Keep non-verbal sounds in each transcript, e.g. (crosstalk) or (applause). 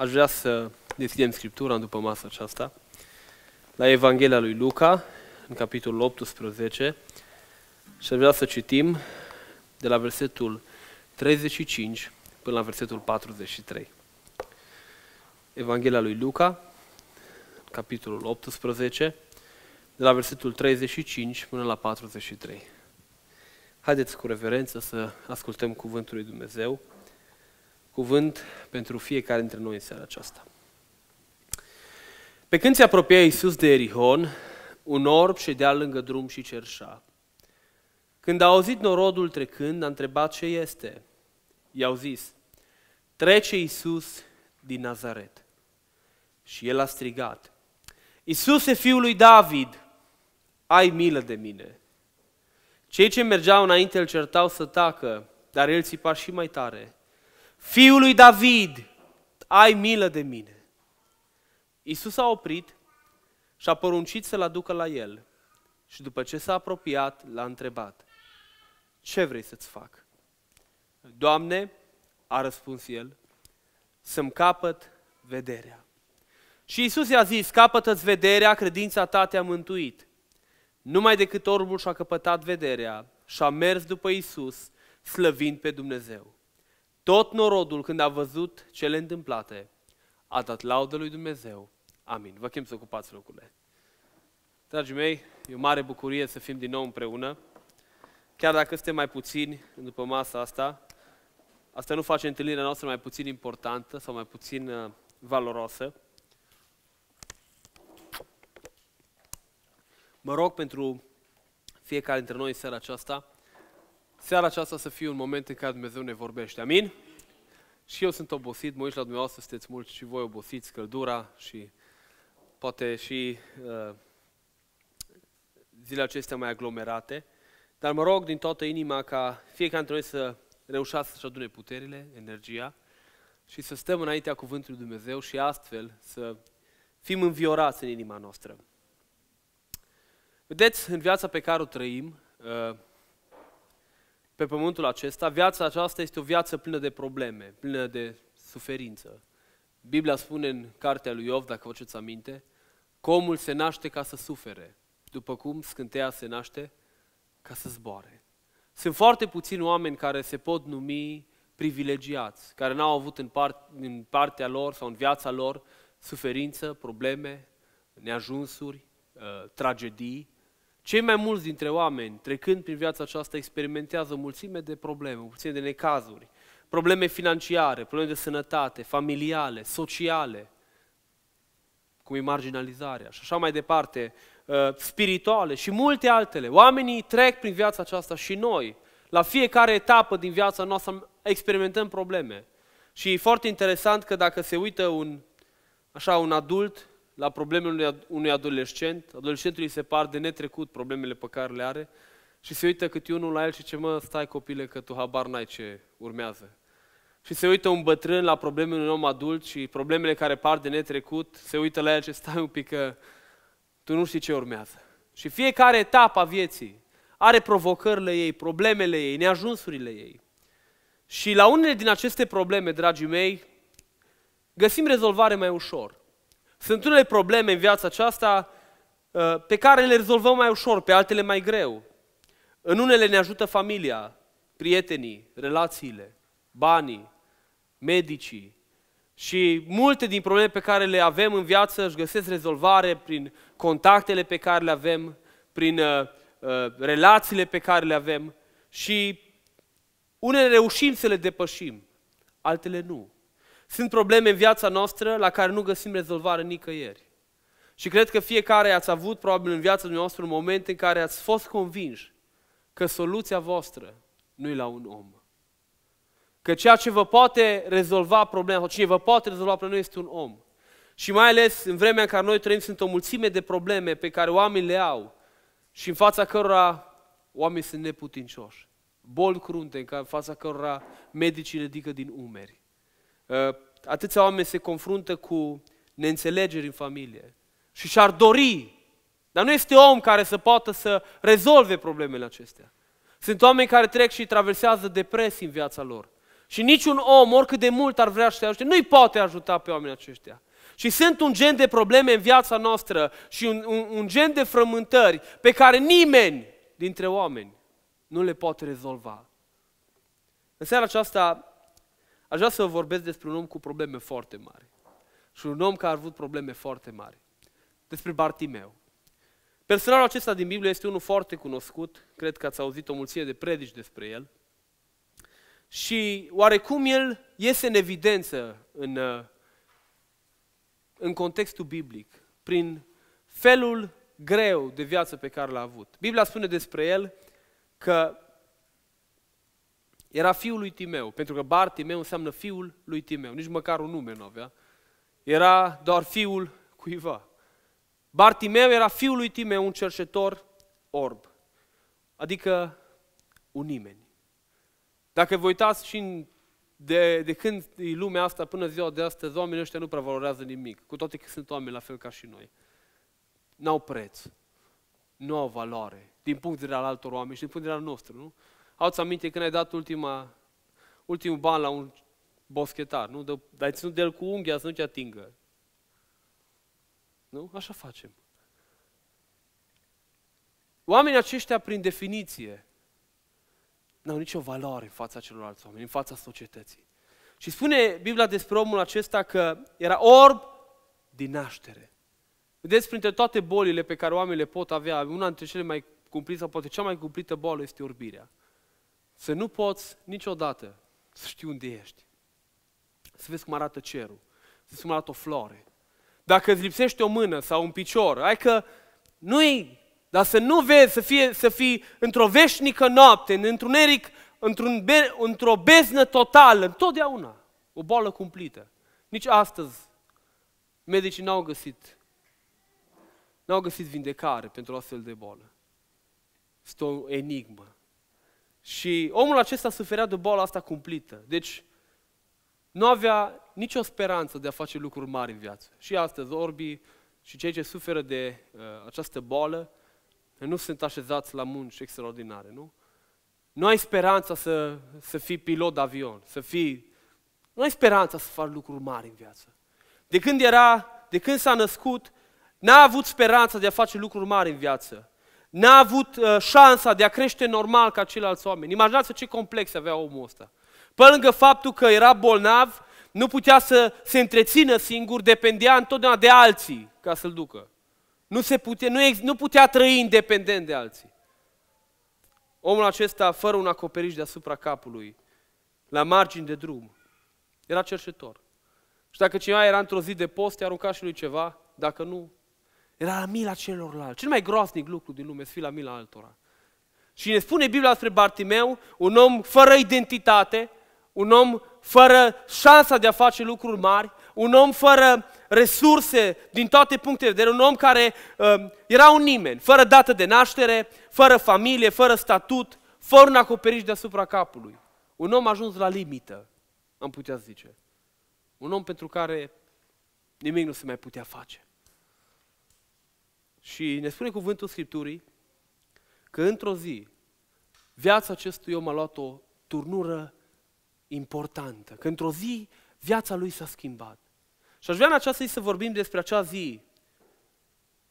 Aș vrea să deschidem Scriptura după masa aceasta la Evanghelia lui Luca, în capitolul 18, și aș vrea să citim de la versetul 35 până la versetul 43. Evanghelia lui Luca, capitolul 18, de la versetul 35 până la 43. Haideți cu reverență să ascultăm cuvântul lui Dumnezeu cuvânt pentru fiecare dintre noi în seara aceasta. Pe când se apropia Iisus de Erihon, un orb ședea lângă drum și cerșa. Când a auzit norodul trecând, a întrebat ce este. I-au zis, trece Iisus din Nazaret. Și el a strigat, Iisuse, fiul lui David, ai milă de mine. Cei ce mergeau înainte îl certau să tacă, dar el țipa și mai tare – Fiul lui David, ai milă de mine. Isus a oprit și a poruncit să-l aducă la el. Și după ce s-a apropiat, l-a întrebat, ce vrei să-ți fac? Doamne, a răspuns el, să-mi capăt vederea. Și Isus i-a zis, capătă-ți vederea, credința ta te-a mântuit. Numai decât orbul și-a căpătat vederea și a mers după Isus, slăvind pe Dumnezeu. Tot norodul, când a văzut cele întâmplate, a dat laudă lui Dumnezeu. Amin. Vă chem să ocupați locurile. Dragii mei, e o mare bucurie să fim din nou împreună. Chiar dacă suntem mai puțini după masa asta, asta nu face întâlnirea noastră mai puțin importantă sau mai puțin uh, valoroasă. Mă rog pentru fiecare dintre noi în seara aceasta seara aceasta să fie un moment în care Dumnezeu ne vorbește. Amin? Și eu sunt obosit, mă uit la dumneavoastră, sunteți mulți și voi obosiți, căldura și poate și uh, zilele acestea mai aglomerate. Dar mă rog din toată inima ca fiecare dintre noi să reușească să-și adune puterile, energia și să stăm înaintea Cuvântului Dumnezeu și astfel să fim înviorați în inima noastră. Vedeți, în viața pe care o trăim, uh, pe pământul acesta, viața aceasta este o viață plină de probleme, plină de suferință. Biblia spune în cartea lui Iov, dacă vă ceți aminte, că omul se naște ca să sufere, după cum scânteia se naște ca să zboare. Sunt foarte puțini oameni care se pot numi privilegiați, care n-au avut în, part, în partea lor sau în viața lor suferință, probleme, neajunsuri, uh, tragedii, cei mai mulți dintre oameni, trecând prin viața aceasta, experimentează o mulțime de probleme, o mulțime de necazuri, probleme financiare, probleme de sănătate, familiale, sociale, cum e marginalizarea și așa mai departe, uh, spirituale și multe altele. Oamenii trec prin viața aceasta și noi, la fiecare etapă din viața noastră, experimentăm probleme. Și e foarte interesant că dacă se uită un, așa, un adult la problemele unui adolescent, îi se par de netrecut problemele pe care le are și se uită câte unul la el și ce mă, stai copile că tu habar n-ai ce urmează. Și se uită un bătrân la problemele unui om adult și problemele care par de netrecut, se uită la el și stai un pic că tu nu știi ce urmează. Și fiecare etapă a vieții are provocările ei, problemele ei, neajunsurile ei. Și la unele din aceste probleme, dragii mei, găsim rezolvare mai ușor. Sunt unele probleme în viața aceasta uh, pe care le rezolvăm mai ușor, pe altele mai greu. În unele ne ajută familia, prietenii, relațiile, banii, medicii. Și multe din probleme pe care le avem în viață își găsesc rezolvare prin contactele pe care le avem, prin uh, uh, relațiile pe care le avem și unele reușim să le depășim, altele nu. Sunt probleme în viața noastră la care nu găsim rezolvare nicăieri. Și cred că fiecare ați avut probabil în viața noastră un moment în care ați fost convinși că soluția voastră nu e la un om. Că ceea ce vă poate rezolva problema, sau cine vă poate rezolva problema, este un om. Și mai ales în vremea în care noi trăim, sunt o mulțime de probleme pe care oamenii le au și în fața cărora oamenii sunt neputincioși. Boli crunte în fața cărora medicii le ridică din umeri. Ă, atâția oameni se confruntă cu neînțelegeri în familie și și-ar dori, dar nu este om care să poată să rezolve problemele acestea. Sunt oameni care trec și traversează depresii în viața lor. Și niciun om, oricât de mult ar vrea să ajute, nu-i poate ajuta pe oamenii aceștia. Și sunt un gen de probleme în viața noastră și un, un, un gen de frământări pe care nimeni dintre oameni nu le poate rezolva. În seara aceasta Aș vrea să vorbesc despre un om cu probleme foarte mari. Și un om care a avut probleme foarte mari. Despre Bartimeu. Personalul acesta din Biblie este unul foarte cunoscut. Cred că ați auzit o mulțime de predici despre el. Și oarecum el iese în evidență în, în contextul biblic, prin felul greu de viață pe care l-a avut. Biblia spune despre el că era fiul lui Timeu, pentru că Bartimeu înseamnă fiul lui Timeu, nici măcar un nume nu avea. Era doar fiul cuiva. Bartimeu era fiul lui Timeu, un cercetor orb, adică un nimeni. Dacă vă uitați și de, de când e lumea asta până ziua de astăzi, oamenii ăștia nu prea valorează nimic, cu toate că sunt oameni la fel ca și noi. N-au preț, nu au valoare, din punct de vedere al altor oameni și din punct de vedere al nostru, nu? Au-ți aminte când ai dat ultima, ultimul ban la un boschetar, nu? Dă, dar ținut de el cu unghia să nu te atingă. Nu? Așa facem. Oamenii aceștia, prin definiție, n-au nicio valoare în fața celorlalți oameni, în fața societății. Și spune Biblia despre omul acesta că era orb din naștere. Vedeți, printre toate bolile pe care oamenii le pot avea, una dintre cele mai cumplite, sau poate cea mai cumplită boală este orbirea. Să nu poți niciodată să știi unde ești. Să vezi cum arată cerul, să vezi cum arată o floare. Dacă îți lipsește o mână sau un picior, ai că nu e, dar să nu vezi, să, fie, să fii într-o veșnică noapte, într-un eric, într-un be, într-o beznă totală, întotdeauna, o boală cumplită. Nici astăzi medicii n-au găsit, n-au găsit vindecare pentru o astfel de boală. Este o enigmă. Și omul acesta suferea de boala asta cumplită. Deci nu avea nicio speranță de a face lucruri mari în viață. Și astăzi orbii și cei ce suferă de uh, această boală nu sunt așezați la munci extraordinare, nu? Nu ai speranța să, să fii pilot de avion, să fii... Nu ai speranța să faci lucruri mari în viață. De când era, de când s-a născut, n-a avut speranța de a face lucruri mari în viață. N-a avut uh, șansa de a crește normal ca ceilalți oameni. Imaginați-vă ce complex avea omul ăsta. Pe lângă faptul că era bolnav, nu putea să se întrețină singur, depindea întotdeauna de alții ca să-l ducă. Nu, se putea, nu, ex, nu putea trăi independent de alții. Omul acesta, fără un acoperiș deasupra capului, la margini de drum, era cerșetor. Și dacă cineva era într-o zi de post, i-a aruncat și lui ceva, dacă nu, era la mila celorlalți. Cel mai groaznic lucru din lume, să fii la mila altora. Și ne spune Biblia despre Bartimeu, un om fără identitate, un om fără șansa de a face lucruri mari, un om fără resurse din toate punctele de vedere, un om care uh, era un nimeni, fără dată de naștere, fără familie, fără statut, fără un acoperiș deasupra capului. Un om ajuns la limită, am putea zice. Un om pentru care nimic nu se mai putea face. Și ne spune cuvântul Scripturii că într-o zi viața acestui om a luat o turnură importantă, că într-o zi viața lui s-a schimbat. Și aș vrea în această zi să vorbim despre acea zi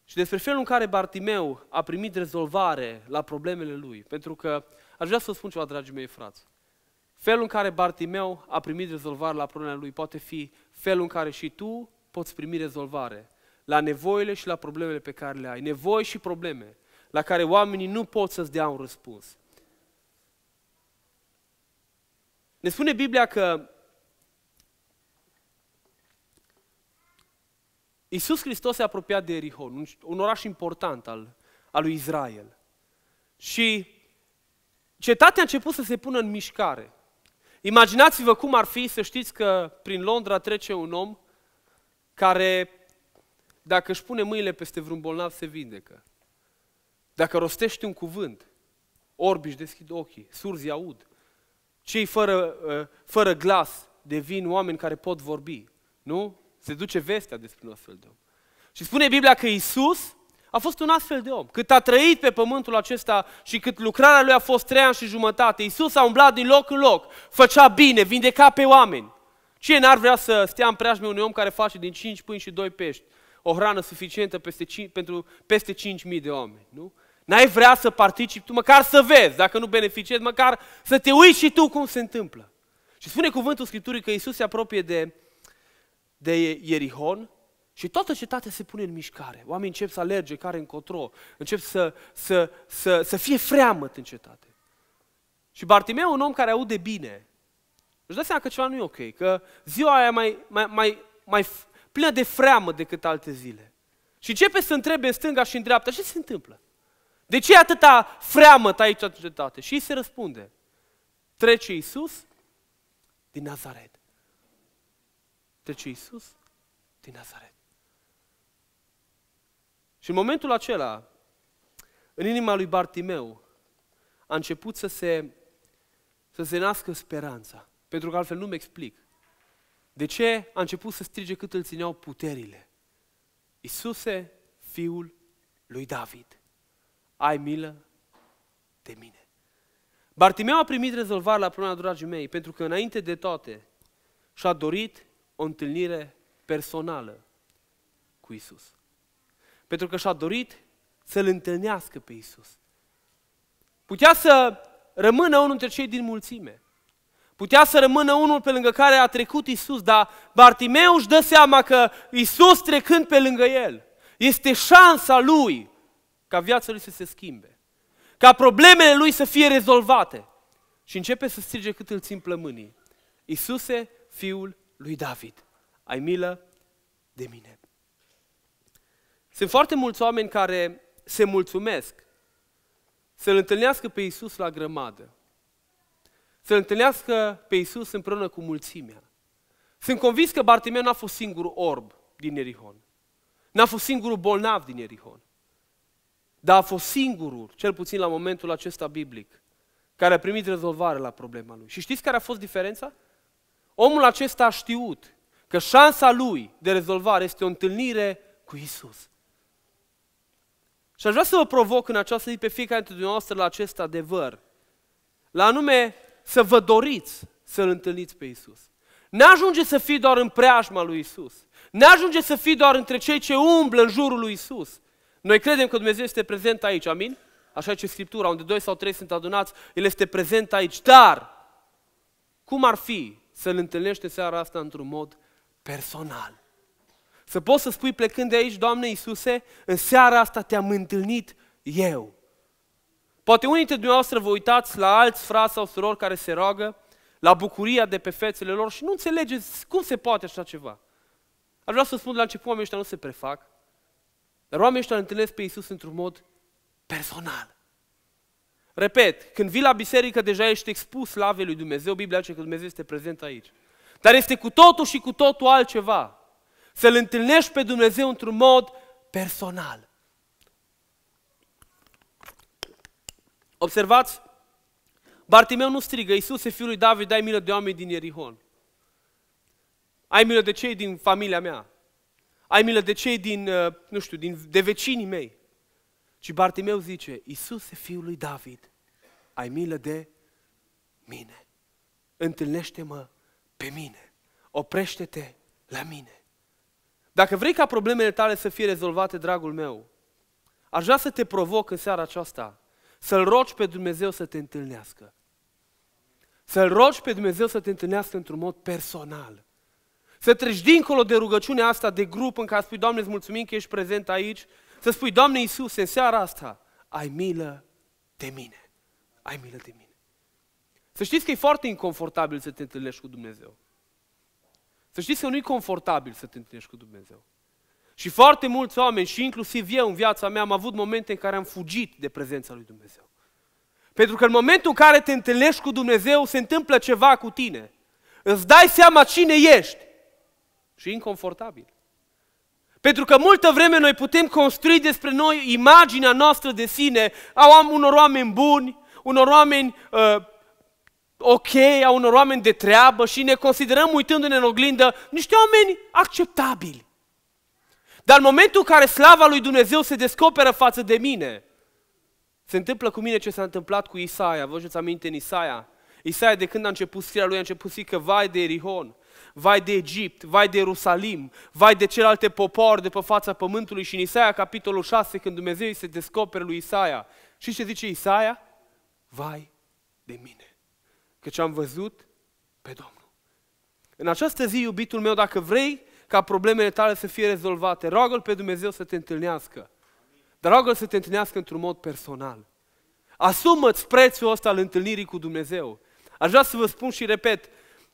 și despre felul în care Bartimeu a primit rezolvare la problemele lui. Pentru că aș vrea să spun ceva, dragii mei frați. Felul în care Bartimeu a primit rezolvare la problemele lui poate fi felul în care și tu poți primi rezolvare la nevoile și la problemele pe care le ai. Nevoi și probleme la care oamenii nu pot să-ți dea un răspuns. Ne spune Biblia că Iisus Hristos se apropiat de Erihon, un oraș important al, al lui Israel. Și cetatea a început să se pună în mișcare. Imaginați-vă cum ar fi să știți că prin Londra trece un om care dacă își pune mâinile peste vreun bolnav, se vindecă. Dacă rostești un cuvânt, orbi își deschid ochii, surzi aud. Cei fără, ă, fără glas devin oameni care pot vorbi. Nu? Se duce vestea despre un astfel de om. Și spune Biblia că Isus a fost un astfel de om. Cât a trăit pe pământul acesta și cât lucrarea lui a fost trei ani și jumătate, Isus a umblat din loc în loc, făcea bine, vindeca pe oameni. Cine n-ar vrea să stea în preajme unui om care face din cinci pâini și doi pești o hrană suficientă peste, pentru peste 5.000 de oameni, nu? N-ai vrea să participi tu, măcar să vezi, dacă nu beneficiezi, măcar să te uiți și tu cum se întâmplă. Și spune cuvântul Scripturii că Isus se apropie de, de Ierihon și toată cetatea se pune în mișcare. Oamenii încep să alerge care încotro, încep să, să, să, să fie freamăt în cetate. Și Bartimeu, un om care aude bine, își dă seama că ceva nu e ok, că ziua aia mai, mai, mai, mai plină de freamă decât alte zile. Și începe să întrebe în stânga și în dreapta, ce se întâmplă? De ce e atâta freamă aici în cetate? Și ei se răspunde, trece Iisus din Nazaret. Trece Iisus din Nazaret. Și în momentul acela, în inima lui Bartimeu, a început să se, să se nască speranța. Pentru că altfel nu-mi explic de ce a început să strige cât îl țineau puterile? Isuse, fiul lui David, ai milă de mine. Bartimeu a primit rezolvarea la problema, dragii mei, pentru că înainte de toate și-a dorit o întâlnire personală cu Isus. Pentru că și-a dorit să-L întâlnească pe Isus. Putea să rămână unul dintre cei din mulțime, Putea să rămână unul pe lângă care a trecut Isus, dar Bartimeu își dă seama că Isus trecând pe lângă el, este șansa lui ca viața lui să se schimbe, ca problemele lui să fie rezolvate. Și începe să strige cât îl țin plămânii. Isuse, fiul lui David, ai milă de mine. Sunt foarte mulți oameni care se mulțumesc să-L întâlnească pe Isus la grămadă, să întâlnească pe Iisus împreună cu mulțimea. Sunt convins că Bartimeu n-a fost singurul orb din Erihon. N-a fost singurul bolnav din Erihon. Dar a fost singurul, cel puțin la momentul acesta biblic, care a primit rezolvare la problema lui. Și știți care a fost diferența? Omul acesta a știut că șansa lui de rezolvare este o întâlnire cu Isus. Și aș vrea să vă provoc în această zi pe fiecare dintre dumneavoastră la acest adevăr. La anume, să vă doriți să-L întâlniți pe Isus. Nu ajunge să fii doar în preajma lui Isus. Nu ajunge să fii doar între cei ce umblă în jurul lui Isus. Noi credem că Dumnezeu este prezent aici, amin? Așa ce Scriptura, unde doi sau trei sunt adunați, El este prezent aici. Dar, cum ar fi să-L întâlnești în seara asta într-un mod personal? Să poți să spui plecând de aici, Doamne Iisuse, în seara asta te-am întâlnit eu. Poate unii dintre dumneavoastră vă uitați la alți frați sau surori care se roagă, la bucuria de pe fețele lor și nu înțelegeți cum se poate așa ceva. Aș vrea să spun de la început, oamenii ăștia nu se prefac, dar oamenii ăștia îl întâlnesc pe Iisus într-un mod personal. Repet, când vii la biserică, deja ești expus slavei lui Dumnezeu, Biblia zice că Dumnezeu este prezent aici. Dar este cu totul și cu totul altceva. Să-L întâlnești pe Dumnezeu într-un mod personal. Observați, Bartimeu nu strigă, Iisuse, fiul lui David, ai milă de oameni din Ierihon. Ai milă de cei din familia mea. Ai milă de cei din, uh, nu știu, din, de vecinii mei. Ci Bartimeu zice, Iisuse, fiul lui David, ai milă de mine. Întâlnește-mă pe mine. Oprește-te la mine. Dacă vrei ca problemele tale să fie rezolvate, dragul meu, aș vrea să te provoc în seara aceasta să-L rogi pe Dumnezeu să te întâlnească. Să-L rogi pe Dumnezeu să te întâlnească într-un mod personal. Să treci dincolo de rugăciunea asta de grup în care spui, Doamne, îți mulțumim că ești prezent aici, să spui, Doamne Iisus, în seara asta, ai milă de mine. Ai milă de mine. Să știți că e foarte inconfortabil să te întâlnești cu Dumnezeu. Să știți că nu e confortabil să te întâlnești cu Dumnezeu. Și foarte mulți oameni, și inclusiv eu în viața mea, am avut momente în care am fugit de prezența lui Dumnezeu. Pentru că în momentul în care te întâlnești cu Dumnezeu, se întâmplă ceva cu tine. Îți dai seama cine ești. Și inconfortabil. Pentru că multă vreme noi putem construi despre noi imaginea noastră de sine a unor oameni buni, unor oameni uh, ok, a unor oameni de treabă și ne considerăm uitându-ne în oglindă niște oameni acceptabili. Dar în momentul în care slava lui Dumnezeu se descoperă față de mine, se întâmplă cu mine ce s-a întâmplat cu Isaia. Vă ajuți aminte în Isaia? Isaia de când a început scrierea lui a început să că vai de Erihon, vai de Egipt, vai de Ierusalim, vai de celelalte popoare de pe fața pământului și în Isaia capitolul 6 când Dumnezeu îi se descoperă lui Isaia. Și ce zice Isaia? Vai de mine, căci am văzut pe Domnul. În această zi, iubitul meu, dacă vrei ca problemele tale să fie rezolvate. roagă pe Dumnezeu să te întâlnească. Dar roagă să te întâlnească într-un mod personal. Asumă-ți prețul ăsta al întâlnirii cu Dumnezeu. Aș vrea să vă spun și repet,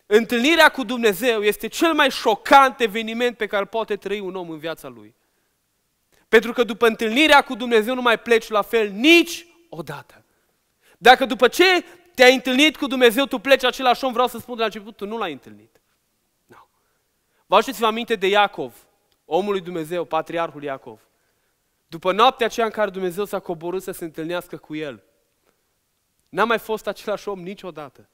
întâlnirea cu Dumnezeu este cel mai șocant eveniment pe care poate trăi un om în viața lui. Pentru că după întâlnirea cu Dumnezeu nu mai pleci la fel nici odată. Dacă după ce te-ai întâlnit cu Dumnezeu, tu pleci același om, vreau să spun de la început, tu nu l-ai întâlnit. Vă aduceți-vă aminte de Iacov, omul lui Dumnezeu, patriarhul Iacov. După noaptea aceea în care Dumnezeu s-a coborât să se întâlnească cu el, n-a mai fost același om niciodată.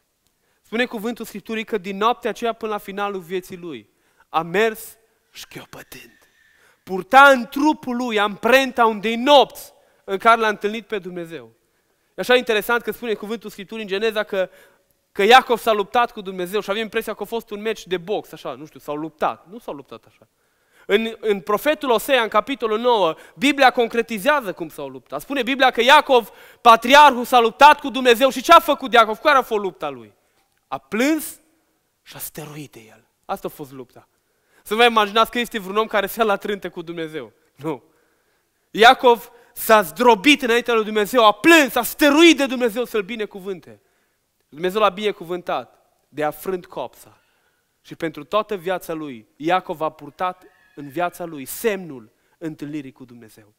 Spune cuvântul Scripturii că din noaptea aceea până la finalul vieții lui a mers șchiopătând. Purta în trupul lui amprenta unei nopți în care l-a întâlnit pe Dumnezeu. E așa interesant că spune cuvântul Scripturii în Geneza că Că Iacov s-a luptat cu Dumnezeu și avem impresia că a fost un meci de box, așa, nu știu, s-au luptat. Nu s-au luptat așa. În, în profetul Osea, în capitolul 9, Biblia concretizează cum s-au luptat. Spune Biblia că Iacov, patriarhul, s-a luptat cu Dumnezeu și ce a făcut Iacov? Care a fost lupta lui? A plâns și a steruit de el. Asta a fost lupta. Să vă imaginați că este vreun om care se la trânte cu Dumnezeu. Nu. Iacov s-a zdrobit înaintea lui Dumnezeu, a plâns, a steruit de Dumnezeu să-l binecuvânte. Dumnezeu l-a binecuvântat de a frânt copsa. Și pentru toată viața lui, Iacov a purtat în viața lui semnul întâlnirii cu Dumnezeu.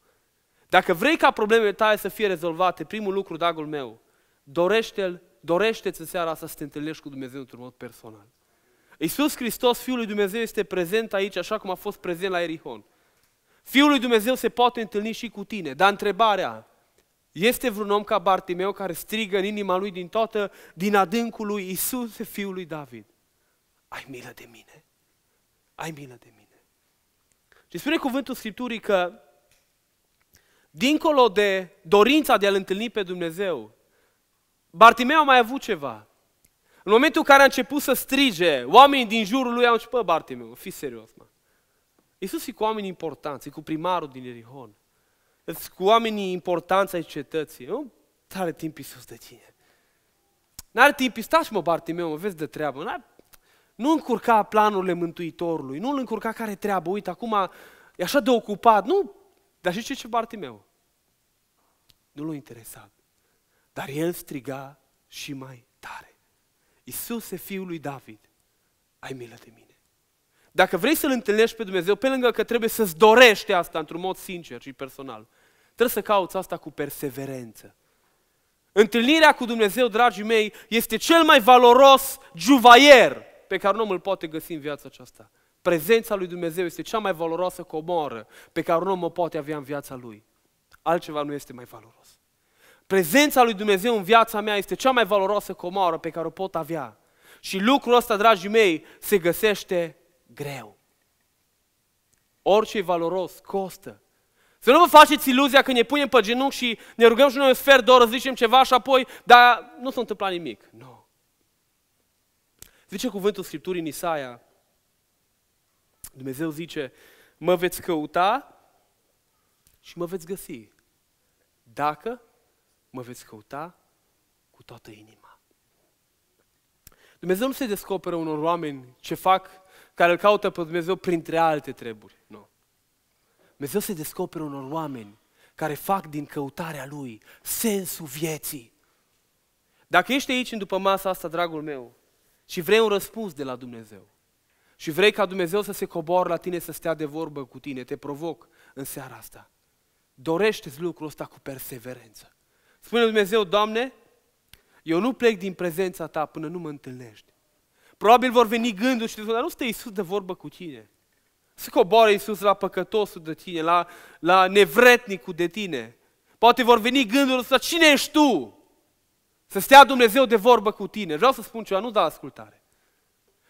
Dacă vrei ca problemele tale să fie rezolvate, primul lucru, dragul meu, dorește-l, dorește-ți în seara asta să te întâlnești cu Dumnezeu într-un mod personal. Iisus Hristos, Fiul lui Dumnezeu, este prezent aici, așa cum a fost prezent la Erihon. Fiul lui Dumnezeu se poate întâlni și cu tine, dar întrebarea este vreun om ca Bartimeu care strigă în inima lui din toată, din adâncul lui Isus, fiul lui David. Ai milă de mine! Ai milă de mine! Și spune cuvântul Scripturii că dincolo de dorința de a-L întâlni pe Dumnezeu, Bartimeu a mai avut ceva. În momentul în care a început să strige, oamenii din jurul lui au început, bă, Bartimeu, fii serios, mă. Iisus e cu oameni importanți, e cu primarul din Erihon. Îți cu oamenii importanța ai cetății. Nu are timp Iisus de tine. N-are timp, stați mă Bartimeu, mă vezi de treabă. Nu încurca planurile Mântuitorului, nu îl încurca care treabă. Uite, acum e așa de ocupat. Nu, dar și ce ce Bartimeu? Nu l-a interesat. Dar el striga și mai tare. Iisuse, Fiul lui David, ai milă de mine. Dacă vrei să-L întâlnești pe Dumnezeu, pe lângă că trebuie să-ți dorești asta într-un mod sincer și personal, trebuie să cauți asta cu perseverență. Întâlnirea cu Dumnezeu, dragii mei, este cel mai valoros juvaier pe care un om îl poate găsi în viața aceasta. Prezența lui Dumnezeu este cea mai valoroasă comoră pe care un om o poate avea în viața lui. Altceva nu este mai valoros. Prezența lui Dumnezeu în viața mea este cea mai valoroasă comoră pe care o pot avea. Și lucrul ăsta, dragii mei, se găsește greu. Orice e valoros costă. Să nu vă faceți iluzia că ne punem pe genunchi și ne rugăm și noi un sfert de oră, zicem ceva și apoi, dar nu s-a întâmplat nimic. Nu. No. Zice cuvântul Scripturii în Isaia, Dumnezeu zice, mă veți căuta și mă veți găsi. Dacă mă veți căuta cu toată inima. Dumnezeu nu se descoperă unor oameni ce fac care îl caută pe Dumnezeu printre alte treburi. Nu. Dumnezeu se descoperă unor oameni care fac din căutarea Lui sensul vieții. Dacă ești aici în după masa asta, dragul meu, și vrei un răspuns de la Dumnezeu, și vrei ca Dumnezeu să se coboare la tine, să stea de vorbă cu tine, te provoc în seara asta. Dorește-ți lucrul ăsta cu perseverență. Spune Dumnezeu, Doamne, eu nu plec din prezența Ta până nu mă întâlnești. Probabil vor veni gânduri și dar nu stă Iisus de vorbă cu tine. Să coboare Iisus la păcătosul de tine, la, la nevretnicul de tine. Poate vor veni gândul să cine ești tu? Să stea Dumnezeu de vorbă cu tine. Vreau să spun ceva, nu da ascultare.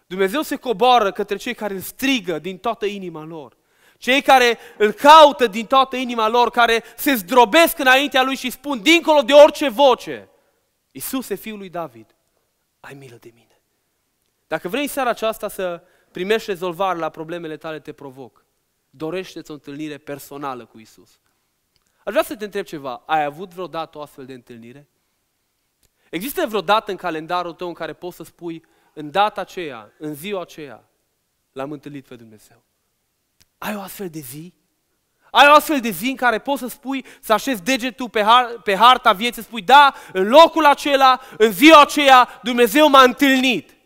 Dumnezeu se coboară către cei care îl strigă din toată inima lor. Cei care îl caută din toată inima lor, care se zdrobesc înaintea lui și spun, dincolo de orice voce, Iisuse, Fiul lui David, ai milă de mine. Dacă vrei seara aceasta să primești rezolvare la problemele tale, te provoc. Dorește-ți o întâlnire personală cu Isus. Aș vrea să te întreb ceva. Ai avut vreodată o astfel de întâlnire? Există vreodată în calendarul tău în care poți să spui în data aceea, în ziua aceea, l-am întâlnit pe Dumnezeu? Ai o astfel de zi? Ai o astfel de zi în care poți să spui, să așezi degetul pe, har, pe harta vieții, spui, da, în locul acela, în ziua aceea, Dumnezeu m-a întâlnit.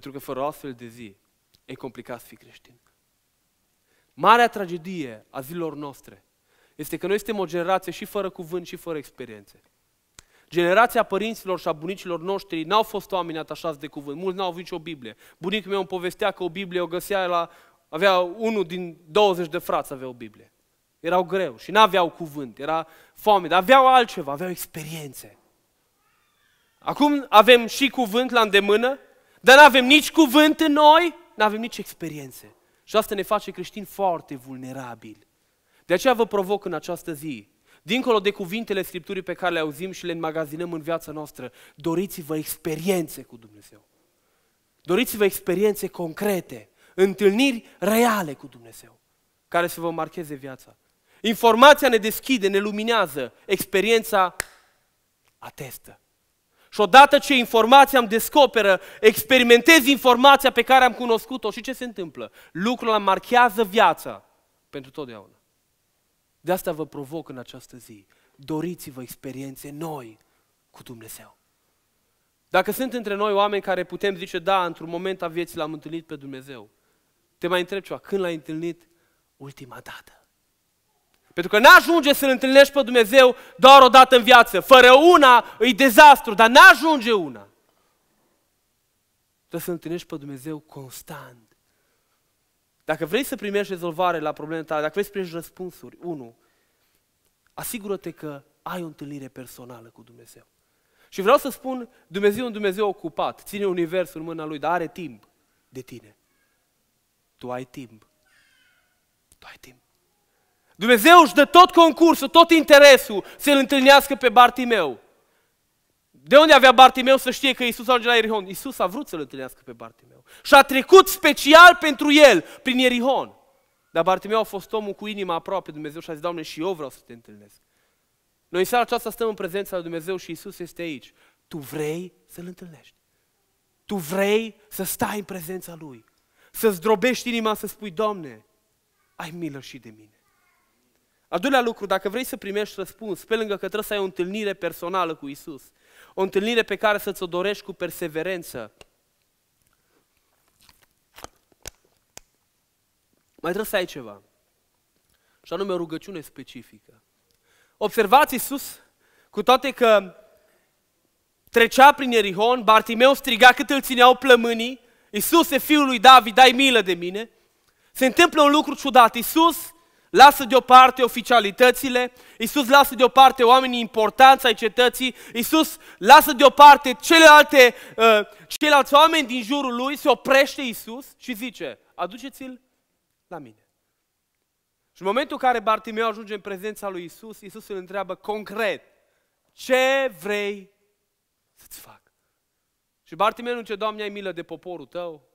Pentru că fără o astfel de zi e complicat să fii creștin. Marea tragedie a zilor noastre este că noi suntem o generație și fără cuvânt și fără experiențe. Generația părinților și a bunicilor noștri n-au fost oameni atașați de cuvânt. Mulți n-au avut nicio Biblie. Bunicul meu îmi povestea că o Biblie o găsea la... Avea unul din 20 de frați avea o Biblie. Erau greu și n-aveau cuvânt, era foame, dar aveau altceva, aveau experiențe. Acum avem și cuvânt la îndemână, dar nu avem nici cuvânt în noi, nu avem nici experiențe. Și asta ne face creștini foarte vulnerabili. De aceea vă provoc în această zi, dincolo de cuvintele Scripturii pe care le auzim și le înmagazinăm în viața noastră, doriți-vă experiențe cu Dumnezeu. Doriți-vă experiențe concrete, întâlniri reale cu Dumnezeu, care să vă marcheze viața. Informația ne deschide, ne luminează, experiența atestă. Și odată ce informația îmi descoperă, experimentez informația pe care am cunoscut-o și ce se întâmplă? Lucrul ăla marchează viața pentru totdeauna. De asta vă provoc în această zi. Doriți-vă experiențe noi cu Dumnezeu. Dacă sunt între noi oameni care putem zice, da, într-un moment a vieții l-am întâlnit pe Dumnezeu, te mai întreb ceva, când l-ai întâlnit ultima dată? Pentru că n-ajunge să-L întâlnești pe Dumnezeu doar o dată în viață. Fără una îi dezastru, dar n-ajunge una. Trebuie să întâlnești pe Dumnezeu constant. Dacă vrei să primești rezolvare la problemele tale, dacă vrei să primești răspunsuri, unu, asigură-te că ai o întâlnire personală cu Dumnezeu. Și vreau să spun, Dumnezeu un Dumnezeu ocupat, ține universul în mâna Lui, dar are timp de tine. Tu ai timp. Tu ai timp. Dumnezeu își dă tot concursul, tot interesul să-l întâlnească pe Bartimeu. De unde avea Bartimeu să știe că Isus a la Erihon? Isus a vrut să-l întâlnească pe Bartimeu. Și a trecut special pentru el prin Erihon. Dar Bartimeu a fost omul cu inima aproape de Dumnezeu și a zis, Doamne, și eu vreau să te întâlnesc. Noi în seara aceasta stăm în prezența lui Dumnezeu și Isus este aici. Tu vrei să-L întâlnești. Tu vrei să stai în prezența Lui. Să-ți drobești inima, să spui, Doamne, ai milă și de mine. Al doilea lucru, dacă vrei să primești răspuns, pe lângă că trebuie să ai o întâlnire personală cu Isus, o întâlnire pe care să ți-o dorești cu perseverență, mai trebuie să ai ceva. Și anume o rugăciune specifică. Observați Isus, cu toate că trecea prin Erihon, Bartimeu striga cât îl țineau plămânii, Iisuse, fiul lui David, dai milă de mine. Se întâmplă un lucru ciudat. Iisus lasă deoparte oficialitățile, Iisus lasă deoparte oamenii importanți ai cetății, Iisus lasă deoparte celelalte, uh, ceilalți oameni din jurul lui, se oprește Iisus și zice, aduceți-l la mine. Și în momentul în care Bartimeu ajunge în prezența lui Iisus, Iisus îl întreabă concret, ce vrei să-ți fac? Și Bartimeu nu ce Doamne, ai milă de poporul tău,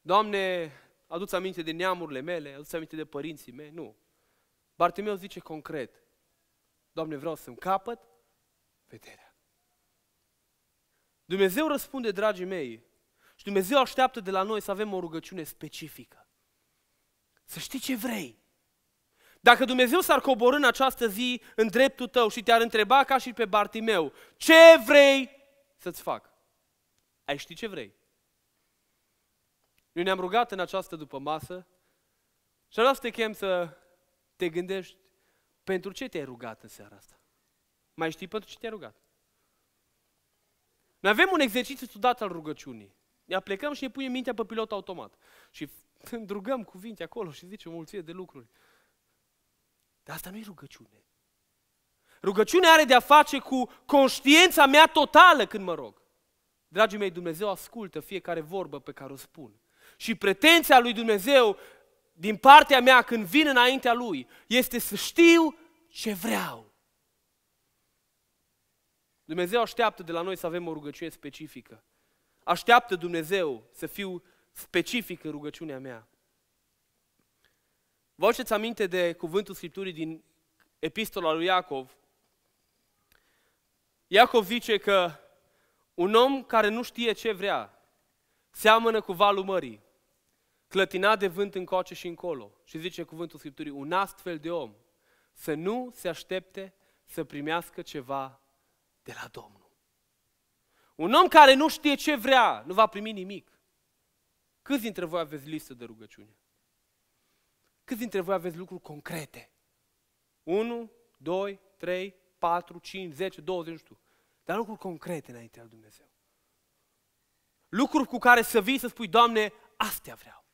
Doamne, Aduți aminte de neamurile mele, aduți aminte de părinții mei, nu. Bartimeu zice concret, Doamne, vreau să-mi capăt vederea. Dumnezeu răspunde, dragii mei, și Dumnezeu așteaptă de la noi să avem o rugăciune specifică. Să știi ce vrei. Dacă Dumnezeu s-ar coborâ în această zi în dreptul tău și te-ar întreba ca și pe Bartimeu, ce vrei să-ți fac? Ai ști ce vrei. Noi ne-am rugat în această după masă și vreau să te chem să te gândești pentru ce te-ai rugat în seara asta. Mai știi pentru ce te-ai rugat? Noi avem un exercițiu studat al rugăciunii. Ne aplecăm și ne punem mintea pe pilot automat. Și (laughs) îndrugăm cuvinte acolo și zicem o mulțime de lucruri. Dar asta nu e rugăciune. Rugăciunea are de-a face cu conștiența mea totală când mă rog. Dragii mei, Dumnezeu ascultă fiecare vorbă pe care o spun. Și pretenția lui Dumnezeu din partea mea când vin înaintea lui este să știu ce vreau. Dumnezeu așteaptă de la noi să avem o rugăciune specifică. Așteaptă Dumnezeu să fiu specific în rugăciunea mea. Vă aduceți aminte de cuvântul Scripturii din epistola lui Iacov? Iacov zice că un om care nu știe ce vrea seamănă cu valul mării clătina de vânt încoace și încolo. Și zice cuvântul Scripturii, un astfel de om să nu se aștepte să primească ceva de la Domnul. Un om care nu știe ce vrea, nu va primi nimic. Câți dintre voi aveți listă de rugăciune? Câți dintre voi aveți lucruri concrete? 1, 2, 3, 4, 5, 10, 20, nu știu. Dar lucruri concrete înaintea lui Dumnezeu. Lucruri cu care să vii să spui, Doamne, astea vreau.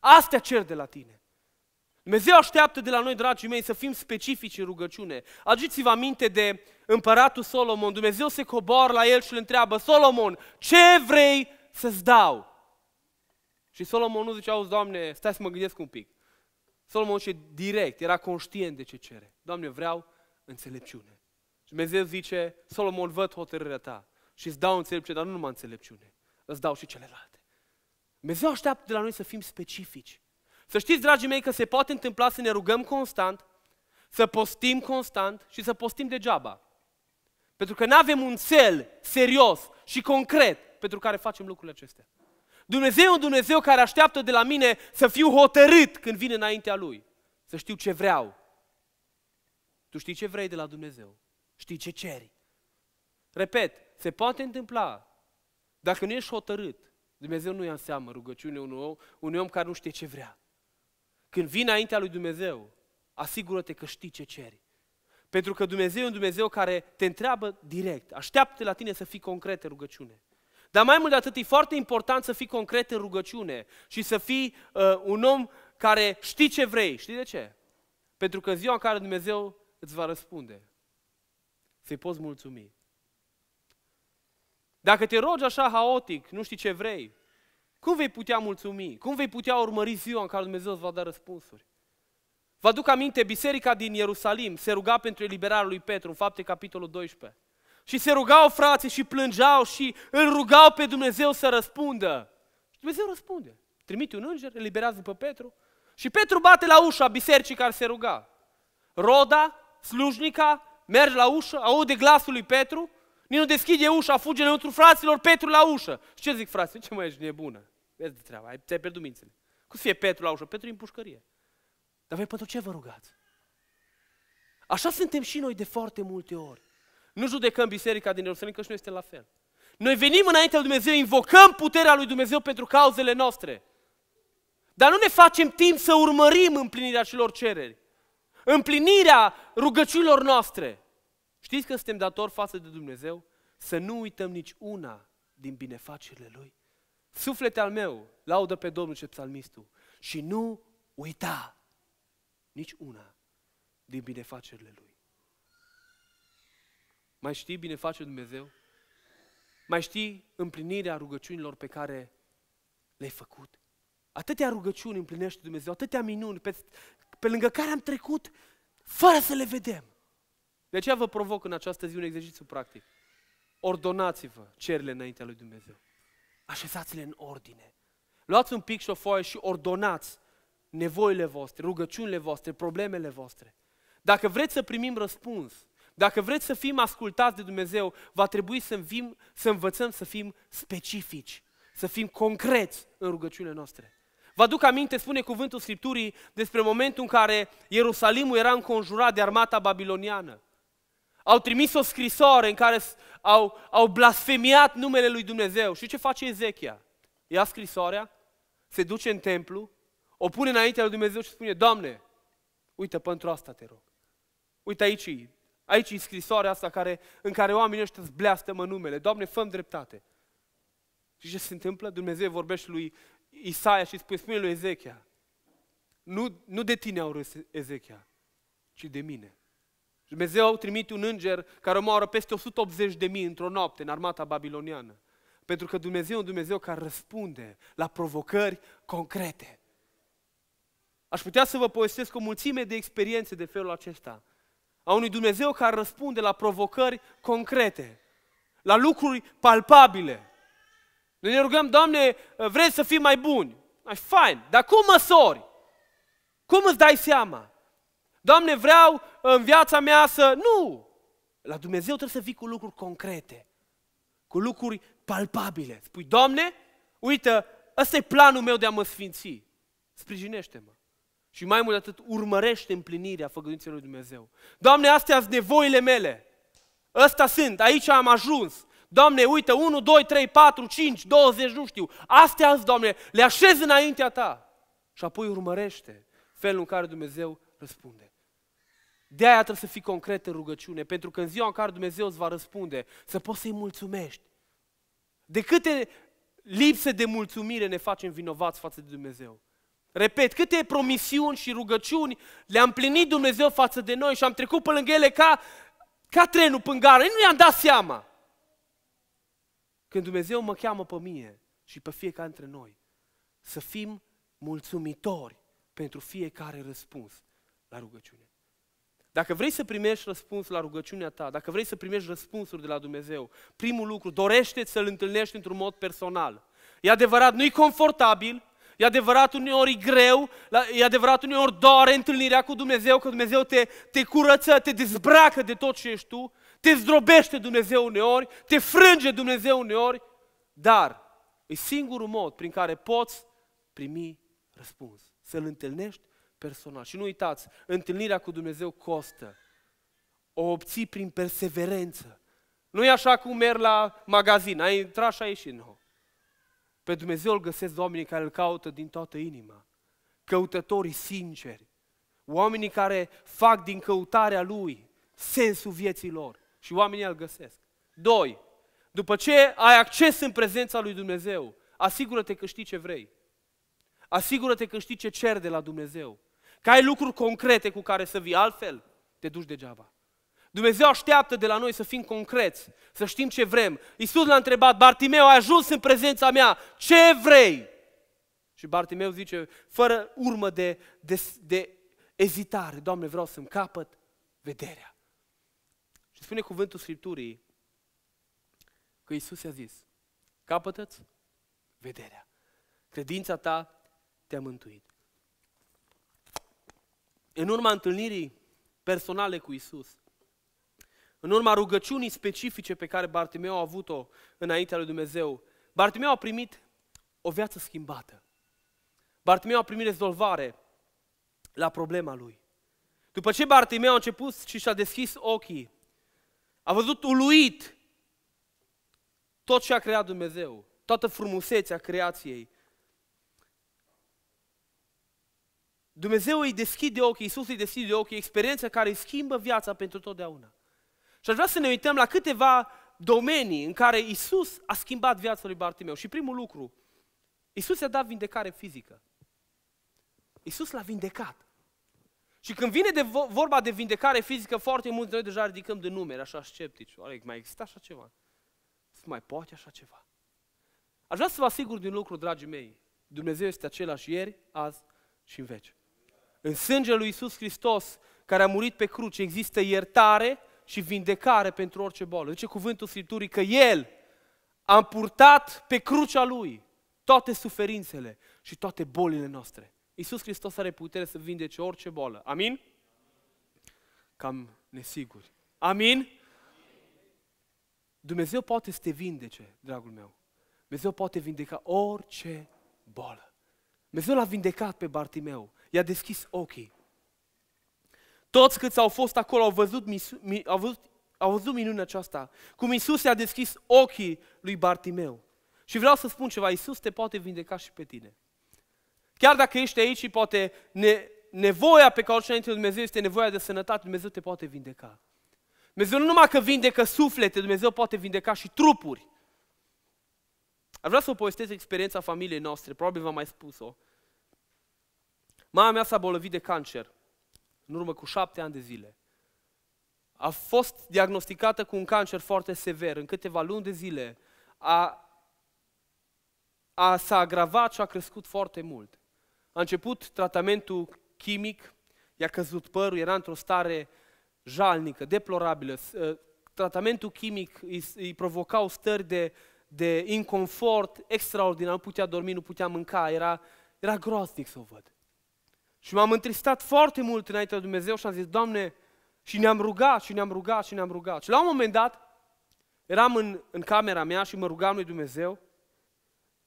Astea cer de la tine. Dumnezeu așteaptă de la noi, dragii mei, să fim specifici în rugăciune. Aduceți-vă aminte de împăratul Solomon. Dumnezeu se coboară la el și îl întreabă, Solomon, ce vrei să-ți dau? Și Solomon nu zice, auzi, Doamne, stai să mă gândesc un pic. Solomon zice direct, era conștient de ce cere. Doamne, vreau înțelepciune. Și Dumnezeu zice, Solomon, văd hotărârea ta și îți dau înțelepciune, dar nu numai înțelepciune, îți dau și celelalte. Dumnezeu așteaptă de la noi să fim specifici. Să știți, dragii mei, că se poate întâmpla să ne rugăm constant, să postim constant și să postim degeaba. Pentru că nu avem un cel serios și concret pentru care facem lucrurile acestea. Dumnezeu e un Dumnezeu care așteaptă de la mine să fiu hotărât când vine înaintea Lui. Să știu ce vreau. Tu știi ce vrei de la Dumnezeu. Știi ce ceri. Repet, se poate întâmpla. Dacă nu ești hotărât, Dumnezeu nu ia în seamă rugăciunea unui om, unui om care nu știe ce vrea. Când vine înaintea lui Dumnezeu, asigură-te că știi ce ceri. Pentru că Dumnezeu e un Dumnezeu care te întreabă direct, așteaptă la tine să fii concret în rugăciune. Dar mai mult de atât, e foarte important să fii concret în rugăciune și să fii uh, un om care știi ce vrei. Știi de ce? Pentru că ziua în care Dumnezeu îți va răspunde, să-i poți mulțumi. Dacă te rogi așa haotic, nu știi ce vrei, cum vei putea mulțumi? Cum vei putea urmări ziua în care Dumnezeu îți va da răspunsuri? Vă aduc aminte, biserica din Ierusalim se ruga pentru eliberarea lui Petru, în fapte capitolul 12. Și se rugau frații și plângeau și îl rugau pe Dumnezeu să răspundă. Și Dumnezeu răspunde. Trimite un înger, eliberează pe Petru. Și Petru bate la ușa bisericii care se ruga. Roda, slujnica, merge la ușă, aude glasul lui Petru nici nu deschide ușa, fuge înăuntru fraților, Petru la ușă. Și ce zic, frații? ce mai ești nebună? Vezi de treaba, ai, ți-ai pierdut mințele. Cum să fie Petru la ușă? Petru e în pușcărie. Dar voi pentru ce vă rugați? Așa suntem și noi de foarte multe ori. Nu judecăm biserica din Ierusalim, că și noi este la fel. Noi venim înaintea lui Dumnezeu, invocăm puterea lui Dumnezeu pentru cauzele noastre. Dar nu ne facem timp să urmărim împlinirea celor cereri. Împlinirea rugăciunilor noastre. Știți că suntem datori față de Dumnezeu? Să nu uităm nici una din binefacerile Lui. Suflete al meu, laudă pe Domnul ce psalmistul, și nu uita nici una din binefacerile Lui. Mai știi binefacerea Dumnezeu? Mai știi împlinirea rugăciunilor pe care le-ai făcut? Atâtea rugăciuni împlinește Dumnezeu, atâtea minuni pe, pe lângă care am trecut fără să le vedem. De aceea vă provoc în această zi un exercițiu practic. Ordonați-vă cerile înaintea lui Dumnezeu. Așezați-le în ordine. Luați un pic și o foaie și ordonați nevoile voastre, rugăciunile voastre, problemele voastre. Dacă vreți să primim răspuns, dacă vreți să fim ascultați de Dumnezeu, va trebui să, învim, să învățăm să fim specifici, să fim concreți în rugăciunile noastre. Vă aduc aminte, spune cuvântul Scripturii, despre momentul în care Ierusalimul era înconjurat de armata babiloniană. Au trimis o scrisoare în care au, au blasfemiat numele lui Dumnezeu. Și ce face Ezechia? Ia scrisoarea, se duce în templu, o pune înaintea lui Dumnezeu și spune, Doamne, uite, pentru asta te rog. Uite aici, aici e scrisoarea asta care, în care oamenii ăștia îți bleastă-mă numele. Doamne, fă dreptate. Și ce se întâmplă? Dumnezeu vorbește lui Isaia și spune, spune lui Ezechia, nu, nu de tine au râs Ezechia, ci de mine. Dumnezeu trimit un înger care omoară peste 180 de mii într-o noapte în armata babiloniană. Pentru că Dumnezeu e un Dumnezeu care răspunde la provocări concrete. Aș putea să vă povestesc o mulțime de experiențe de felul acesta. A unui Dumnezeu care răspunde la provocări concrete, la lucruri palpabile. Noi ne rugăm, Doamne, vrei să fii mai buni? Ai, fain, dar cum măsori? Cum îți dai seama? Doamne, vreau în viața mea să... Nu! La Dumnezeu trebuie să vii cu lucruri concrete, cu lucruri palpabile. Spui, Doamne, uite, ăsta e planul meu de a mă sfinți. Sprijinește-mă. Și mai mult de atât, urmărește împlinirea făgăduinței lui Dumnezeu. Doamne, astea sunt nevoile mele. Ăsta sunt, aici am ajuns. Doamne, uite, 1, 2, 3, 4, 5, 20, nu știu. Astea sunt, Doamne, le așez înaintea Ta. Și apoi urmărește felul în care Dumnezeu răspunde. De aia trebuie să fii concret în rugăciune, pentru că în ziua în care Dumnezeu îți va răspunde, să poți să-i mulțumești. De câte lipse de mulțumire ne facem vinovați față de Dumnezeu? Repet, câte promisiuni și rugăciuni le-a împlinit Dumnezeu față de noi și am trecut pe lângă ele ca, ca trenul în gară. Nu i-am dat seama. Când Dumnezeu mă cheamă pe mine și pe fiecare dintre noi, să fim mulțumitori pentru fiecare răspuns la rugăciune. Dacă vrei să primești răspuns la rugăciunea ta, dacă vrei să primești răspunsuri de la Dumnezeu, primul lucru, dorește să-L întâlnești într-un mod personal. E adevărat, nu-i confortabil, e adevărat uneori greu, e adevărat uneori doare întâlnirea cu Dumnezeu, că Dumnezeu te, te curăță, te dezbracă de tot ce ești tu, te zdrobește Dumnezeu uneori, te frânge Dumnezeu uneori, dar e singurul mod prin care poți primi răspuns. Să-L întâlnești personal. Și nu uitați, întâlnirea cu Dumnezeu costă. O obții prin perseverență. Nu e așa cum merg la magazin, ai intrat și ai ieșit, nu. Pe Dumnezeu îl găsesc oamenii care îl caută din toată inima. Căutătorii sinceri. Oamenii care fac din căutarea Lui sensul vieții lor. Și oamenii îl găsesc. Doi, după ce ai acces în prezența lui Dumnezeu, asigură-te că știi ce vrei. Asigură-te că știi ce cer de la Dumnezeu. Că ai lucruri concrete cu care să vii, altfel te duci degeaba. Dumnezeu așteaptă de la noi să fim concreți, să știm ce vrem. Iisus l-a întrebat, Bartimeu, ai ajuns în prezența mea, ce vrei? Și Bartimeu zice, fără urmă de, de, de ezitare, Doamne, vreau să-mi capăt vederea. Și spune cuvântul Scripturii că Iisus i-a zis, capătă vederea. Credința ta te-a mântuit în urma întâlnirii personale cu Isus, în urma rugăciunii specifice pe care Bartimeu a avut-o înaintea lui Dumnezeu, Bartimeu a primit o viață schimbată. Bartimeu a primit rezolvare la problema lui. După ce Bartimeu a început și și-a deschis ochii, a văzut uluit tot ce a creat Dumnezeu, toată frumusețea creației, Dumnezeu îi deschide ochii, Iisus îi deschide ochii, experiența care îi schimbă viața pentru totdeauna. Și aș vrea să ne uităm la câteva domenii în care Iisus a schimbat viața lui Bartimeu. Și primul lucru, Iisus i-a dat vindecare fizică. Iisus l-a vindecat. Și când vine de vorba de vindecare fizică, foarte mulți noi deja ridicăm de numere, așa sceptici. Oare mai există așa ceva? Se mai poate așa ceva? Aș vrea să vă asigur din lucru, dragii mei. Dumnezeu este același ieri, azi și în veci. În sângele lui Isus Hristos, care a murit pe cruce, există iertare și vindecare pentru orice boală. Zice cuvântul Scripturii că El a purtat pe crucea Lui toate suferințele și toate bolile noastre. Iisus Hristos are putere să vindece orice boală. Amin? Cam nesigur. Amin? Dumnezeu poate să te vindece, dragul meu. Dumnezeu poate vindeca orice boală. Dumnezeu l-a vindecat pe Bartimeu i-a deschis ochii. Toți câți au fost acolo au văzut, au văzut, au văzut minunea aceasta, cum Isus i-a deschis ochii lui Bartimeu. Și vreau să spun ceva, Isus te poate vindeca și pe tine. Chiar dacă ești aici și poate ne, nevoia pe care o înainte Dumnezeu este nevoia de sănătate, Dumnezeu te poate vindeca. Dumnezeu nu numai că vindecă suflete, Dumnezeu poate vindeca și trupuri. Ar vrea să vă povestesc experiența familiei noastre, probabil v-am mai spus-o. Mama mea s-a bolăvit de cancer în urmă cu șapte ani de zile. A fost diagnosticată cu un cancer foarte sever. În câteva luni de zile a, a, s-a agravat și a crescut foarte mult. A început tratamentul chimic, i-a căzut părul, era într-o stare jalnică, deplorabilă. Ă, tratamentul chimic îi, îi provocau stări de, de inconfort extraordinar, nu putea dormi, nu putea mânca, era, era groaznic să o văd. Și m-am întristat foarte mult înaintea lui Dumnezeu și am zis, Doamne, și ne-am rugat, și ne-am rugat, și ne-am rugat. Și la un moment dat, eram în, în camera mea și mă rugam lui Dumnezeu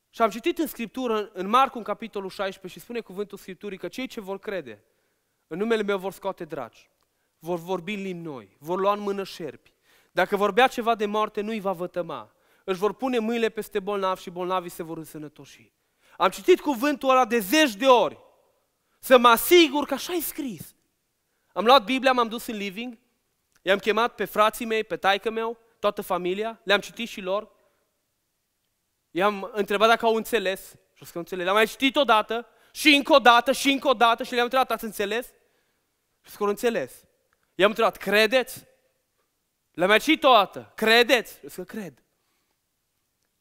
și am citit în Scriptură, în Marcu, în capitolul 16, și spune cuvântul Scripturii că cei ce vor crede în numele meu vor scoate dragi, vor vorbi în limbi noi, vor lua în mână șerpi. Dacă vorbea ceva de moarte, nu-i va vătăma. Își vor pune mâinile peste bolnavi și bolnavii se vor însănătoși. Am citit cuvântul ăla de zeci de ori. Să mă asigur că așa e scris. Am luat Biblia, m-am dus în living, i-am chemat pe frații mei, pe taică meu, toată familia, le-am citit și lor. I-am întrebat dacă au înțeles. Și că înțeles. Le-am mai citit odată și încă o dată și încă o dată și le-am întrebat, ați înțeles? Și că înțeles. I-am întrebat, credeți? Le-am mai citit odată, Credeți? Și că cred.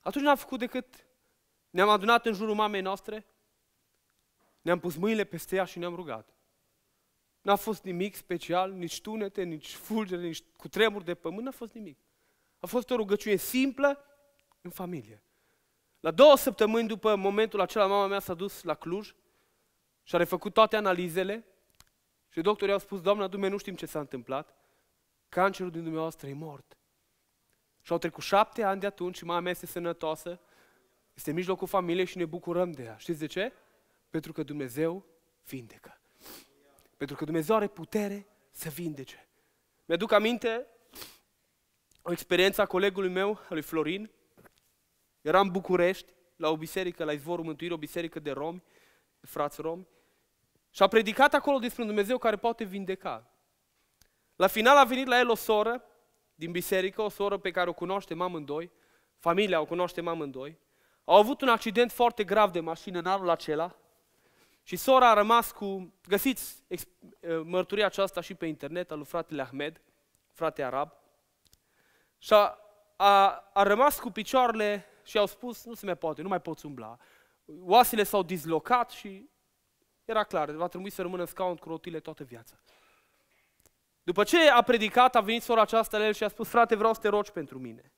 Atunci n-am făcut decât ne-am adunat în jurul mamei noastre ne-am pus mâinile peste ea și ne-am rugat. N-a fost nimic special, nici tunete, nici fulgere, nici cu tremur de pământ, n-a fost nimic. A fost o rugăciune simplă în familie. La două săptămâni după momentul acela, mama mea s-a dus la Cluj și a refăcut toate analizele și doctorii au spus, Doamna, Dumnezeu, nu știm ce s-a întâmplat, cancerul din dumneavoastră e mort. Și au trecut șapte ani de atunci și mama mea este sănătoasă, este în mijlocul familiei și ne bucurăm de ea. Știți de ce? Pentru că Dumnezeu vindecă. Pentru că Dumnezeu are putere să vindece. Mi-aduc aminte o experiență a colegului meu, a lui Florin. Era în București, la o biserică, la Izvorul Mântuirii, o biserică de romi, de frați romi. Și a predicat acolo despre Dumnezeu care poate vindeca. La final a venit la el o soră din biserică, o soră pe care o în amândoi, familia o în amândoi. Au avut un accident foarte grav de mașină în anul acela, și sora a rămas cu, găsiți eh, mărturia aceasta și pe internet, al lui fratele Ahmed, frate arab, și a, a, a rămas cu picioarele și au spus, nu se mai poate, nu mai poți umbla. Oasele s-au dislocat și era clar, va trebui să rămână în scaun cu rotile toată viața. După ce a predicat, a venit sora aceasta la el și a spus, frate, vreau să te rogi pentru mine.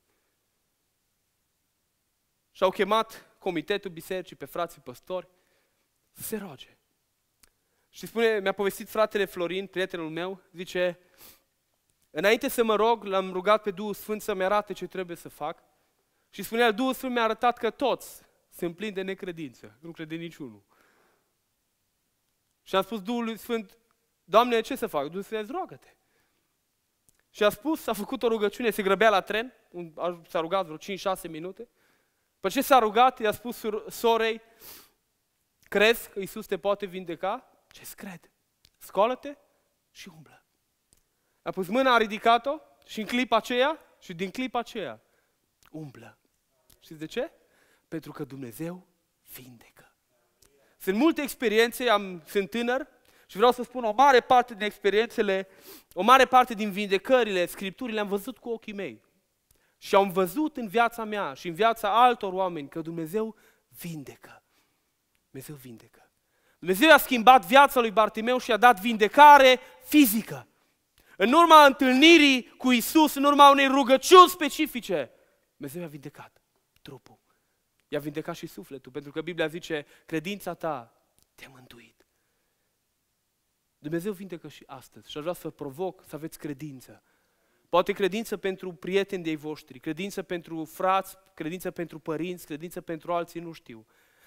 Și au chemat comitetul bisericii pe frații păstori să se roage. Și spune, mi-a povestit fratele Florin, prietenul meu, zice, înainte să mă rog, l-am rugat pe Duhul Sfânt să-mi arate ce trebuie să fac și spunea, Duhul Sfânt mi-a arătat că toți sunt plini de necredință, nu crede niciunul. Și a spus Duhul Sfânt, Doamne, ce să fac? Duhul Sfânt, roagă-te. Și a spus, a făcut o rugăciune, se grăbea la tren, s-a rugat vreo 5-6 minute. După ce s-a rugat, i-a spus sorei, Crezi că Isus te poate vindeca? Ce-ți cred? Scoală-te și umblă. A pus mâna, a ridicat-o și în clipa aceea și din clipa aceea umblă. Și de ce? Pentru că Dumnezeu vindecă. Sunt multe experiențe, am, sunt tânăr și vreau să spun o mare parte din experiențele, o mare parte din vindecările, scripturile am văzut cu ochii mei. Și am văzut în viața mea și în viața altor oameni că Dumnezeu vindecă. Dumnezeu vindecă. Dumnezeu a schimbat viața lui Bartimeu și a dat vindecare fizică. În urma întâlnirii cu Isus, în urma unei rugăciuni specifice, Dumnezeu i-a vindecat trupul. I-a vindecat și sufletul, pentru că Biblia zice, credința ta te-a mântuit. Dumnezeu vindecă și astăzi și aș vrea să provoc să aveți credință. Poate credință pentru prieteni de voștri, credință pentru frați, credință pentru părinți, credință pentru alții, nu știu.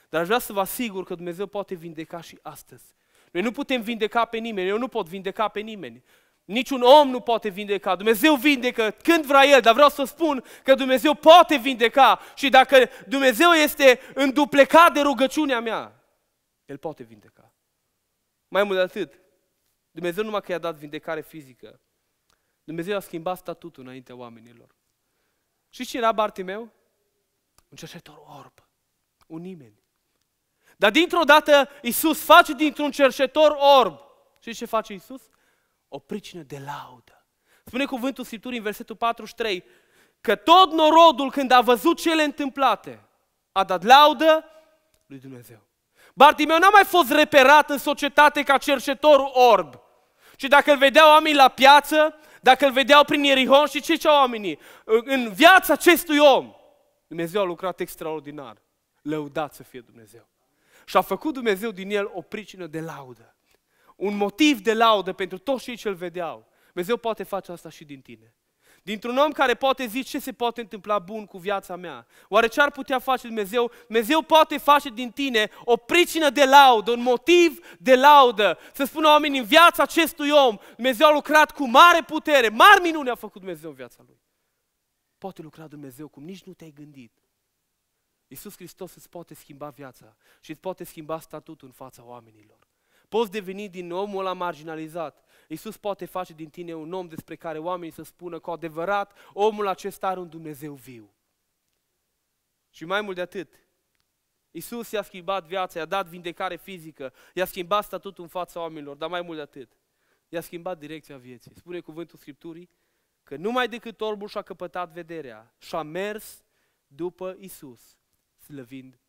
Dar aș vrea să vă asigur că Dumnezeu poate vindeca și astăzi. Noi nu putem vindeca pe nimeni, eu nu pot vindeca pe nimeni. Niciun om nu poate vindeca. Dumnezeu vindecă când vrea El, dar vreau să spun că Dumnezeu poate vindeca și dacă Dumnezeu este înduplecat de rugăciunea mea, El poate vindeca. Mai mult de atât, Dumnezeu numai că i-a dat vindecare fizică, Dumnezeu a schimbat statutul înaintea oamenilor. Și cine era Bartimeu? Un cerșetor orb, un nimeni. Dar dintr-o dată Iisus face dintr-un cerșetor orb. Și ce face Iisus? O pricină de laudă. Spune cuvântul Scripturii în versetul 43 că tot norodul când a văzut cele întâmplate a dat laudă lui Dumnezeu. Bartimeu n-a mai fost reperat în societate ca cercetor orb. Și dacă îl vedeau oamenii la piață, dacă îl vedeau prin Ierihon și ce ce oamenii? În viața acestui om, Dumnezeu a lucrat extraordinar. Lăudați să fie Dumnezeu și a făcut Dumnezeu din el o pricină de laudă. Un motiv de laudă pentru toți cei ce îl vedeau. Dumnezeu poate face asta și din tine. Dintr-un om care poate zice ce se poate întâmpla bun cu viața mea. Oare ce ar putea face Dumnezeu? Dumnezeu poate face din tine o pricină de laudă, un motiv de laudă. Să spună oamenii, în viața acestui om, Dumnezeu a lucrat cu mare putere, mari minuni a făcut Dumnezeu în viața lui. Poate lucra Dumnezeu cum nici nu te-ai gândit. Iisus Hristos îți poate schimba viața și îți poate schimba statutul în fața oamenilor. Poți deveni din omul la marginalizat. Iisus poate face din tine un om despre care oamenii să spună cu adevărat, omul acesta are un Dumnezeu viu. Și mai mult de atât, Iisus i-a schimbat viața, i-a dat vindecare fizică, i-a schimbat statutul în fața oamenilor, dar mai mult de atât, i-a schimbat direcția vieții. Spune cuvântul Scripturii că numai decât orbul și-a căpătat vederea și-a mers după Isus slăvind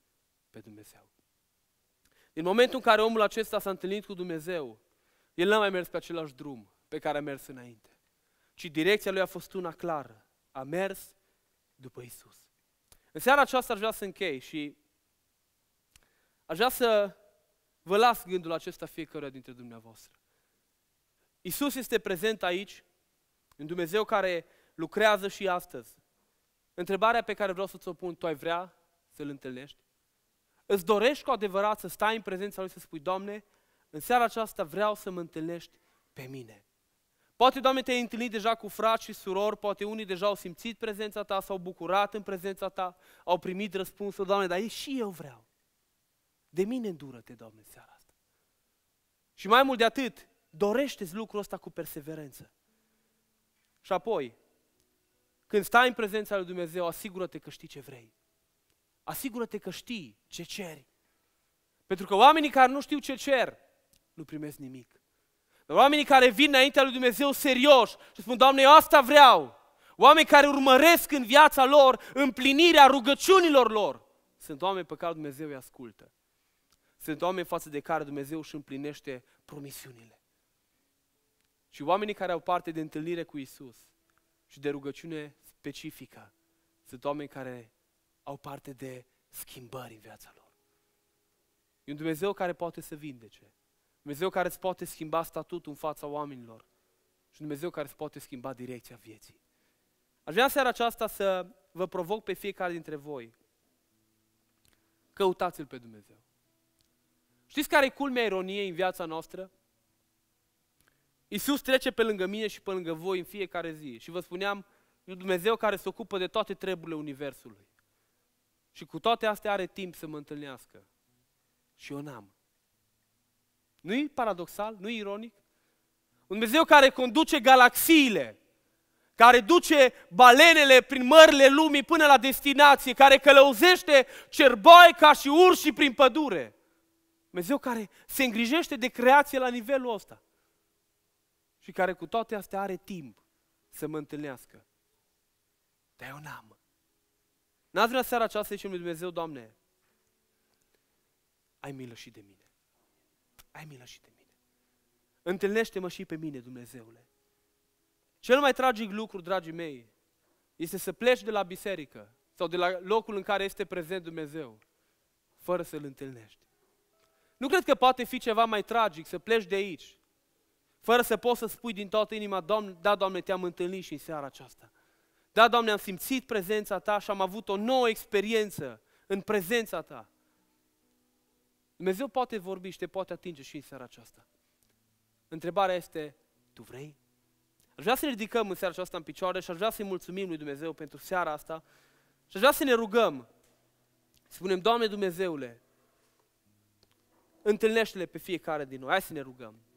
pe Dumnezeu. În momentul în care omul acesta s-a întâlnit cu Dumnezeu, el n-a mai mers pe același drum pe care a mers înainte, ci direcția lui a fost una clară. A mers după Isus. În seara aceasta aș vrea să închei și aș vrea să vă las gândul acesta fiecare dintre dumneavoastră. Isus este prezent aici, în Dumnezeu care lucrează și astăzi. Întrebarea pe care vreau să ți-o pun, tu ai vrea să-L întâlnești? Îți dorești cu adevărat să stai în prezența Lui, să spui, Doamne, în seara aceasta vreau să mă întâlnești pe mine. Poate, Doamne, te-ai întâlnit deja cu frați și surori, poate unii deja au simțit prezența Ta, s-au bucurat în prezența Ta, au primit răspunsul, Doamne, dar ei și eu vreau. De mine îndură-te, Doamne, în seara asta. Și mai mult de atât, dorește-ți lucrul ăsta cu perseverență. Și apoi, când stai în prezența lui Dumnezeu, asigură-te că știi ce vrei. Asigură-te că știi ce ceri. Pentru că oamenii care nu știu ce cer, nu primesc nimic. Dar oamenii care vin înaintea lui Dumnezeu serioși și spun, Doamne, eu asta vreau. Oameni care urmăresc în viața lor împlinirea rugăciunilor lor. Sunt oameni pe care Dumnezeu îi ascultă. Sunt oameni față de care Dumnezeu își împlinește promisiunile. Și oamenii care au parte de întâlnire cu Isus și de rugăciune specifică sunt oameni care au parte de schimbări în viața lor. E un Dumnezeu care poate să vindece. Dumnezeu care îți poate schimba statutul în fața oamenilor. Și Dumnezeu care îți poate schimba direcția vieții. Aș vrea seara aceasta să vă provoc pe fiecare dintre voi. Căutați-L pe Dumnezeu. Știți care e culmea ironiei în viața noastră? Iisus trece pe lângă mine și pe lângă voi în fiecare zi. Și vă spuneam, e Dumnezeu care se ocupă de toate treburile Universului. Și cu toate astea are timp să mă întâlnească. Și eu n-am. Nu-i paradoxal? Nu-i ironic? Un Dumnezeu care conduce galaxiile, care duce balenele prin mările lumii până la destinație, care călăuzește cerboi ca și urși prin pădure. Dumnezeu care se îngrijește de creație la nivelul ăsta și care cu toate astea are timp să mă întâlnească. Dar eu n-am. N-ați vrea seara aceasta să lui Dumnezeu, Doamne, ai milă și de mine. Ai milă și de mine. Întâlnește-mă și pe mine, Dumnezeule. Cel mai tragic lucru, dragii mei, este să pleci de la biserică sau de la locul în care este prezent Dumnezeu, fără să-L întâlnești. Nu cred că poate fi ceva mai tragic să pleci de aici, fără să poți să spui din toată inima, Doamne, da, Doamne, te-am întâlnit și în seara aceasta. Da, Doamne, am simțit prezența Ta și am avut o nouă experiență în prezența Ta. Dumnezeu poate vorbi și te poate atinge și în seara aceasta. Întrebarea este, tu vrei? Aș vrea să ne ridicăm în seara aceasta în picioare și aș vrea să-i mulțumim lui Dumnezeu pentru seara asta și aș vrea să ne rugăm. să Spunem, Doamne Dumnezeule, întâlnește-le pe fiecare din noi. Hai să ne rugăm.